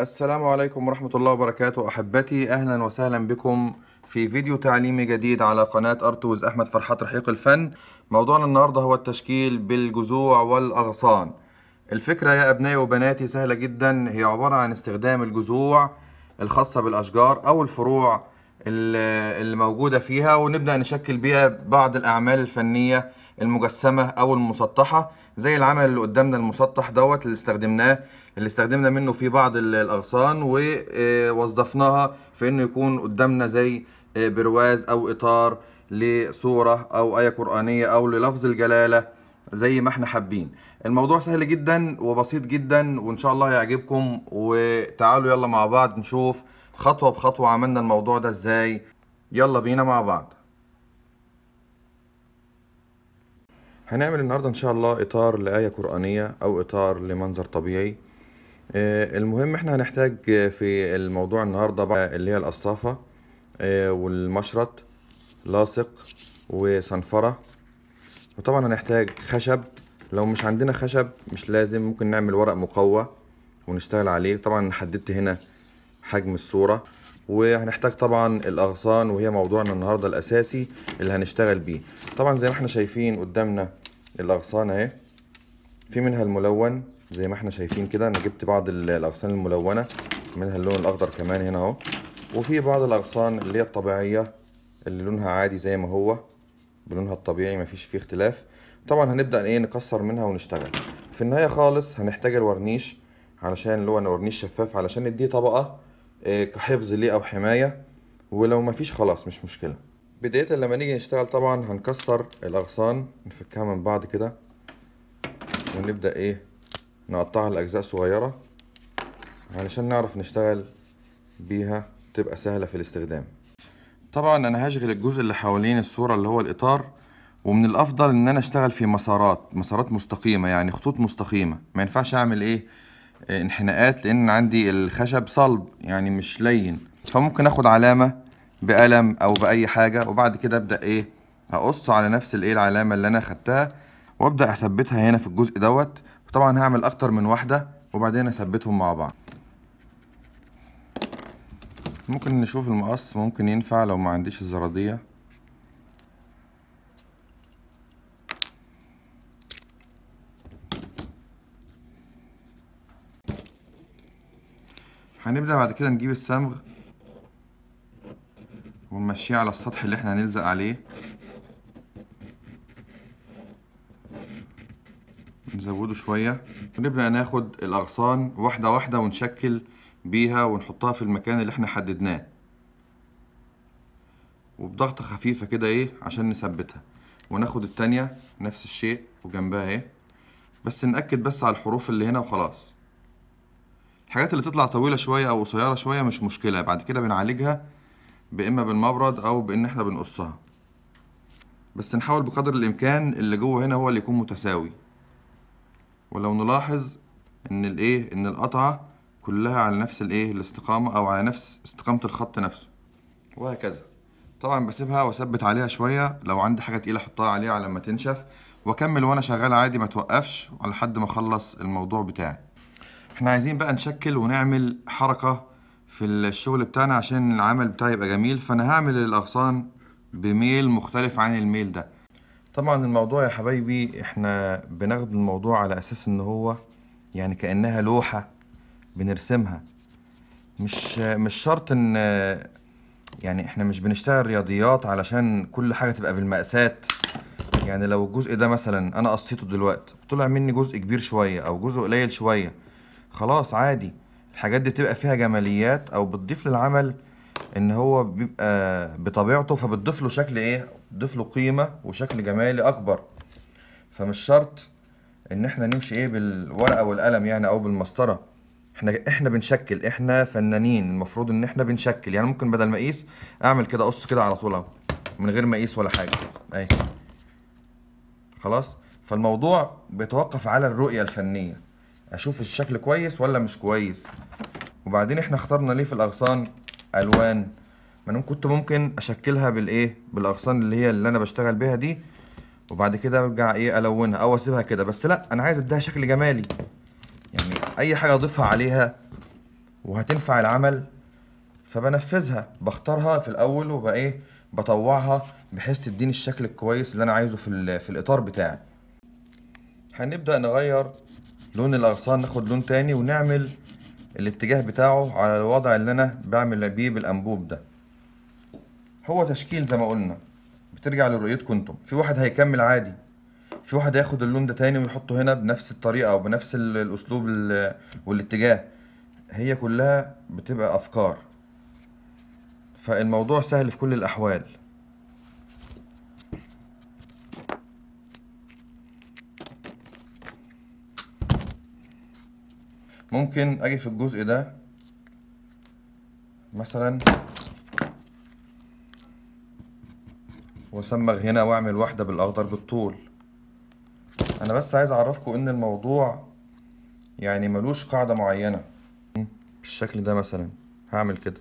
السلام عليكم ورحمة الله وبركاته أحبتي أهلا وسهلا بكم في فيديو تعليمي جديد على قناة أرتوز أحمد فرحات رحيق الفن موضوعنا النهاردة هو التشكيل بالجذوع والأغصان الفكرة يا أبنائي وبناتي سهلة جدا هي عبارة عن استخدام الجذوع الخاصة بالأشجار أو الفروع اللي موجودة فيها ونبدأ نشكل بيها بعض الأعمال الفنية المجسمة أو المسطحة زي العمل اللي قدامنا المسطح دوت اللي استخدمناه اللي استخدمنا منه في بعض الاغصان ووظفناها آه، في انه يكون قدامنا زي آه، برواز او اطار لصوره او ايه قرانيه او للفظ الجلاله زي ما احنا حابين الموضوع سهل جدا وبسيط جدا وان شاء الله هيعجبكم وتعالوا يلا مع بعض نشوف خطوه بخطوه عملنا الموضوع ده ازاي يلا بينا مع بعض هنعمل النهارده ان شاء الله اطار لايه قرانيه او اطار لمنظر طبيعي آه، المهم احنا هنحتاج في الموضوع النهارده بقى اللي هي القصافه آه، والمشرط لاصق وصنفره وطبعا هنحتاج خشب لو مش عندنا خشب مش لازم ممكن نعمل ورق مقوى ونشتغل عليه طبعا حددت هنا حجم الصوره وهنحتاج طبعا الاغصان وهي موضوعنا النهارده الاساسي اللي هنشتغل بيه طبعا زي ما احنا شايفين قدامنا الاغصان اهي في منها الملون زي ما احنا شايفين كده انا جبت بعض الاغصان الملونه منها اللون الاخضر كمان هنا اهو وفي بعض الاغصان اللي هي الطبيعيه اللي لونها عادي زي ما هو بلونها الطبيعي مفيش فيه اختلاف طبعا هنبدا ايه نكسر منها ونشتغل في النهايه خالص هنحتاج الورنيش علشان اللي هو ورنيش شفاف علشان نديه طبقه آه، كحفظ ليه او حمايه ولو مفيش خلاص مش مشكله بدايه لما نيجي نشتغل طبعا هنكسر الاغصان نفكها من بعض كده ونبدا ايه نقطعها لأجزاء صغيرة علشان نعرف نشتغل بيها تبقى سهلة في الاستخدام طبعا أنا هشغل الجزء اللي حوالين الصورة اللي هو الإطار ومن الأفضل إن أنا أشتغل في مسارات مسارات مستقيمة يعني خطوط مستقيمة ما ينفعش أعمل إيه آه، انحناءات لأن عندي الخشب صلب يعني مش لين فممكن أخد علامة بقلم أو بأي حاجة وبعد كده أبدأ إيه أقص على نفس الإيه العلامة اللي أنا خدتها وأبدأ أثبتها هنا في الجزء دوت وطبعا هعمل اكتر من واحدة وبعدين اثبتهم مع بعض ممكن نشوف المقص ممكن ينفع لو ما عنديش الزرادية هنبدأ بعد كده نجيب الصمغ ونمشيه على السطح اللي احنا هنلزق عليه نزوده شوية ونبدأ ناخد الأغصان واحدة واحدة ونشكل بيها ونحطها في المكان اللي احنا حددناه وبضغطة خفيفة كده ايه عشان نثبتها وناخد التانية نفس الشيء وجنبها ايه بس نأكد بس على الحروف اللي هنا وخلاص الحاجات اللي تطلع طويلة شوية أو قصيرة شوية مش مشكلة بعد كده بنعالجها بإما بالمبرد أو بإن احنا بنقصها بس نحاول بقدر الإمكان اللي جوه هنا هو اللي يكون متساوي ولو نلاحظ ان الايه ان القطعه كلها على نفس الايه الاستقامه او على نفس استقامه الخط نفسه وهكذا طبعا بسيبها واثبت عليها شويه لو عندي حاجه تقيله احطها عليها على ما تنشف واكمل وانا شغال عادي ما توقفش على حد ما اخلص الموضوع بتاعي احنا عايزين بقى نشكل ونعمل حركه في الشغل بتاعنا عشان العمل بتاعي يبقى جميل فانا هعمل الاغصان بميل مختلف عن الميل ده طبعا الموضوع يا حبايبي احنا بناخد الموضوع على اساس ان هو يعني كانها لوحه بنرسمها مش مش شرط ان يعني احنا مش بنشتغل رياضيات علشان كل حاجه تبقى بالمقاسات يعني لو الجزء ده مثلا انا قصيته دلوقتي طلع مني جزء كبير شويه او جزء قليل شويه خلاص عادي الحاجات دي بتبقى فيها جماليات او بتضيف للعمل ان هو بيبقى بطبيعته فبتضيف له شكل ايه تضيف له قيمه وشكل جمالي اكبر فمش شرط ان احنا نمشي ايه بالورقه والقلم يعني او بالمسطره احنا احنا بنشكل احنا فنانين المفروض ان احنا بنشكل يعني ممكن بدل ما اقيس اعمل كده اقص كده على طول من غير ما اقيس ولا حاجه اهي خلاص فالموضوع بيتوقف على الرؤيه الفنيه اشوف الشكل كويس ولا مش كويس وبعدين احنا اخترنا ليه في الاغصان الوان ما انا كنت ممكن اشكلها بالايه بالاغصان اللي هي اللي انا بشتغل بيها دي وبعد كده ارجع ايه الونها او اسيبها كده بس لا انا عايز اديها شكل جمالي يعني اي حاجه اضيفها عليها وهتنفع العمل فبنفذها بختارها في الاول وبايه بطوعها بحيث تديني الشكل الكويس اللي انا عايزه في في الاطار بتاعي هنبدا نغير لون الاغصان ناخد لون تاني ونعمل الاتجاه بتاعه على الوضع اللي انا بعمل بيه بالانبوب ده هو تشكيل زي ما قلنا بترجع لرؤيتكم انتم في واحد هيكمل عادي في واحد هياخد اللون ده تاني ويحطه هنا بنفس الطريقه او بنفس الاسلوب والاتجاه هي كلها بتبقى افكار فالموضوع سهل في كل الاحوال ممكن اجي في الجزء ده مثلا وصمغ هنا واعمل واحدة بالأخضر بالطول أنا بس عايز أعرفكم إن الموضوع يعني ملوش قاعدة معينة بالشكل ده مثلا هعمل كده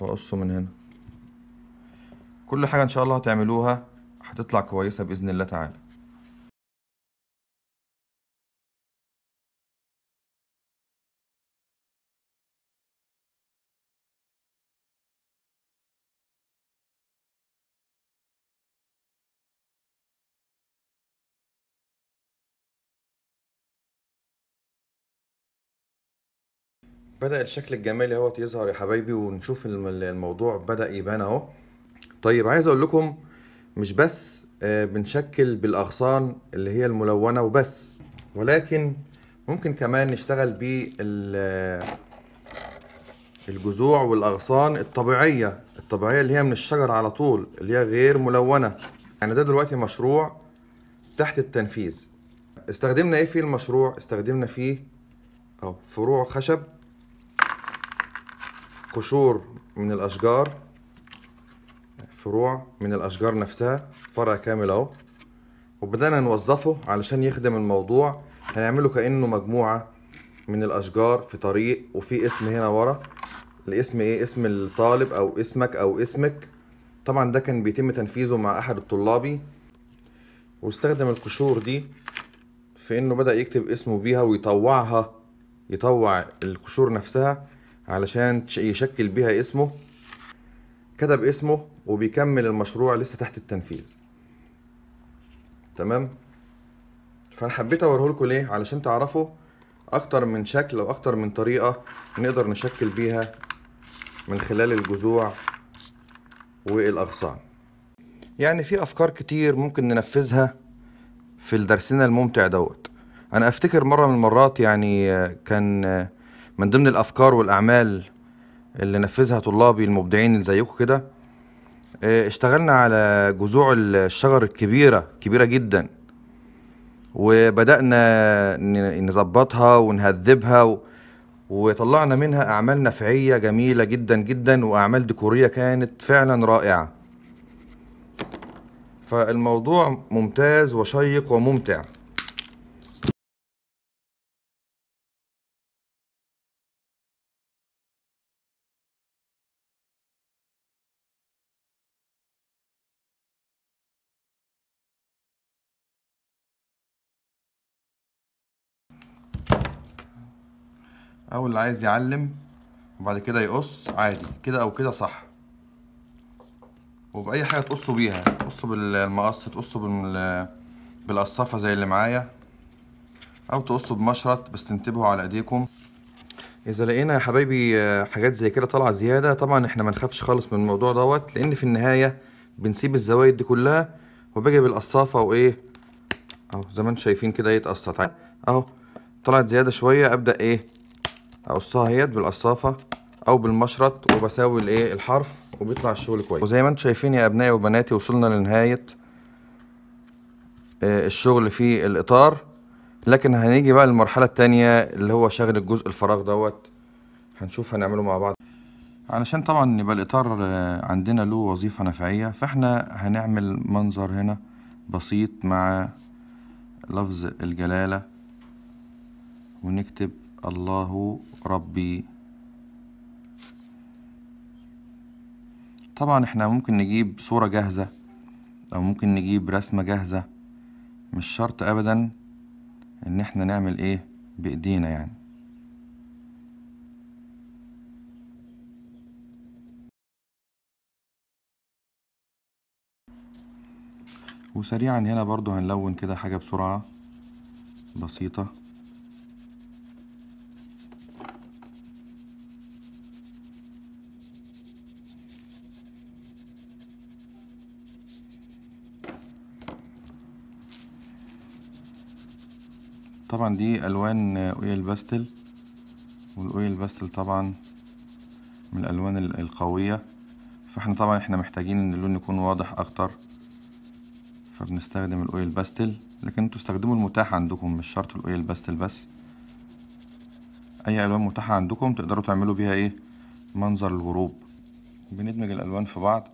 وأقصه من هنا كل حاجة إن شاء الله هتعملوها هتطلع كويسة بإذن الله تعالى بدا الشكل الجمالي اهوت يظهر يا حبايبي ونشوف الموضوع بدا يبان اهو طيب عايز اقول لكم مش بس آه، بنشكل بالاغصان اللي هي الملونه وبس ولكن ممكن كمان نشتغل بالجذوع والاغصان الطبيعيه الطبيعيه اللي هي من الشجر على طول اللي هي غير ملونه يعني ده دلوقتي مشروع تحت التنفيذ استخدمنا ايه في المشروع استخدمنا فيه فروع خشب قشور من الأشجار فروع من الأشجار نفسها فرع كامل أهو وبدأنا نوظفه علشان يخدم الموضوع هنعمله كأنه مجموعة من الأشجار في طريق وفي اسم هنا ورا الاسم إيه اسم الطالب أو اسمك أو اسمك طبعا ده كان بيتم تنفيذه مع أحد الطلابي واستخدم القشور دي في إنه بدأ يكتب اسمه بيها ويطوعها يطوع القشور نفسها علشان يشكل بيها اسمه كتب اسمه وبيكمل المشروع لسه تحت التنفيذ تمام فانا حبيت لكم ليه علشان تعرفوا اكتر من شكل او اكتر من طريقه نقدر نشكل بيها من خلال الجذوع والاغصان يعني في افكار كتير ممكن ننفذها في درسنا الممتع دوت انا افتكر مره من المرات يعني كان من ضمن الافكار والاعمال اللي نفذها طلابي المبدعين اللي زيكم كده آه، اشتغلنا على جذوع الشجر الكبيره كبيره جدا وبدانا نظبطها ونهذبها وطلعنا منها اعمال نفعيه جميله جدا جدا واعمال ديكوريه كانت فعلا رائعه فالموضوع ممتاز وشيق وممتع او اللي عايز يعلم وبعد كده يقص عادي كده او كده صح وباي حاجه تقصوا بيها تقصوا بالمقص تقصوا بال بالقصافه زي اللي معايا او تقصوا بمشرط بس تنتبهوا على ايديكم اذا لقينا يا حبايبي آه، حاجات زي كده طالعه زياده طبعا احنا ما نخافش خالص من الموضوع دوت لان في النهايه بنسيب الزوايد دي كلها وباجي بالقصافه وايه اهو زي ما انتم شايفين كده يتقصط اهو طلعت زياده شويه ابدا ايه اقصها اهيت بالقصافه او بالمشرط وبساوي الايه الحرف وبيطلع الشغل كويس وزي ما انتم شايفين يا ابنائي وبناتي وصلنا لنهايه آه، الشغل في الاطار لكن هنيجي بقى للمرحله الثانيه اللي هو شغل الجزء الفراغ دوت هنشوف هنعمله مع بعض علشان طبعا يبقى الاطار آه، عندنا له وظيفه نفعيه فاحنا هنعمل منظر هنا بسيط مع لفظ الجلاله ونكتب الله ربي طبعا احنا ممكن نجيب صورة جاهزة او ممكن نجيب رسمة جاهزة مش شرط ابدا ان احنا نعمل ايه بايدينا يعني وسريعا هنا برضو هنلون كده حاجة بسرعة بسيطة طبعا دي الوان اويل باستل والاويل باستل طبعا من الالوان القويه فاحنا طبعا احنا محتاجين ان اللون يكون واضح اكتر فبنستخدم الاويل باستل لكن انتوا استخدموا المتاح عندكم مش شرط الاويل باستل بس اي الوان متاحه عندكم تقدروا تعملوا بيها ايه منظر الغروب بندمج الالوان في بعض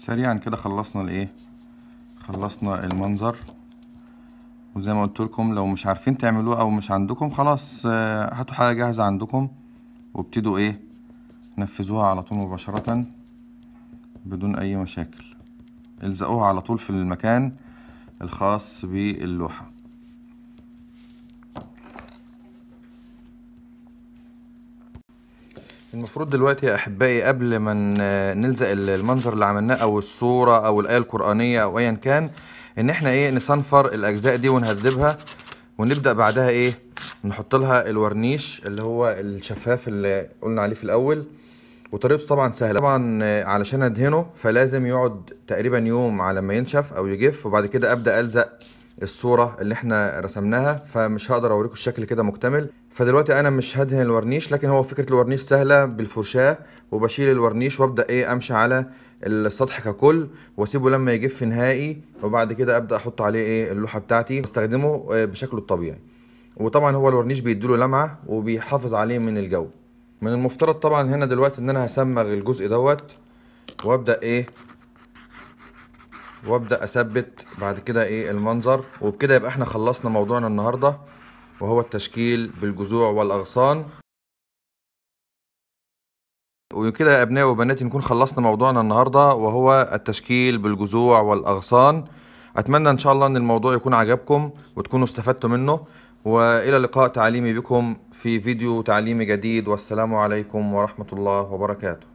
سريعا كده خلصنا الايه خلصنا المنظر وزي ما قلت لكم لو مش عارفين تعملوه او مش عندكم خلاص آه، هاتوا حاجه جاهزه عندكم وابتدوا ايه نفذوها على طول مباشره بدون اي مشاكل الزقوها على طول في المكان الخاص باللوحه المفروض دلوقتي يا احبائي قبل ما نلزق المنظر اللي عملناه او الصوره او الايه القرانيه او ايا كان ان احنا ايه نصنفر الاجزاء دي ونهذبها ونبدا بعدها ايه نحط لها الورنيش اللي هو الشفاف اللي قلنا عليه في الاول وطريقته طبعا سهله طبعا علشان ادهنه فلازم يقعد تقريبا يوم على ما ينشف او يجف وبعد كده ابدا الزق الصوره اللي احنا رسمناها فمش هقدر اوريكم الشكل كده مكتمل فدلوقتي انا مش هدهن الورنيش لكن هو فكره الورنيش سهله بالفرشاه وبشيل الورنيش وابدا ايه امشي على السطح ككل واسيبه لما يجف نهائي وبعد كده ابدا احط عليه ايه اللوحه بتاعتي واستخدمه آه، بشكله الطبيعي وطبعا هو الورنيش بيديله لمعه وبيحافظ عليه من الجو من المفترض طبعا هنا دلوقتي ان انا هسمغ الجزء دوت وابدا ايه وابدا اثبت بعد كده ايه المنظر وبكده يبقى احنا خلصنا موضوعنا النهارده وهو التشكيل بالجذوع والاغصان وكده يا ابنائي وبناتي نكون خلصنا موضوعنا النهارده وهو التشكيل بالجذوع والاغصان اتمنى ان شاء الله ان الموضوع يكون عجبكم وتكونوا استفدتوا منه والى لقاء تعليمي بكم في فيديو تعليمي جديد والسلام عليكم ورحمه الله وبركاته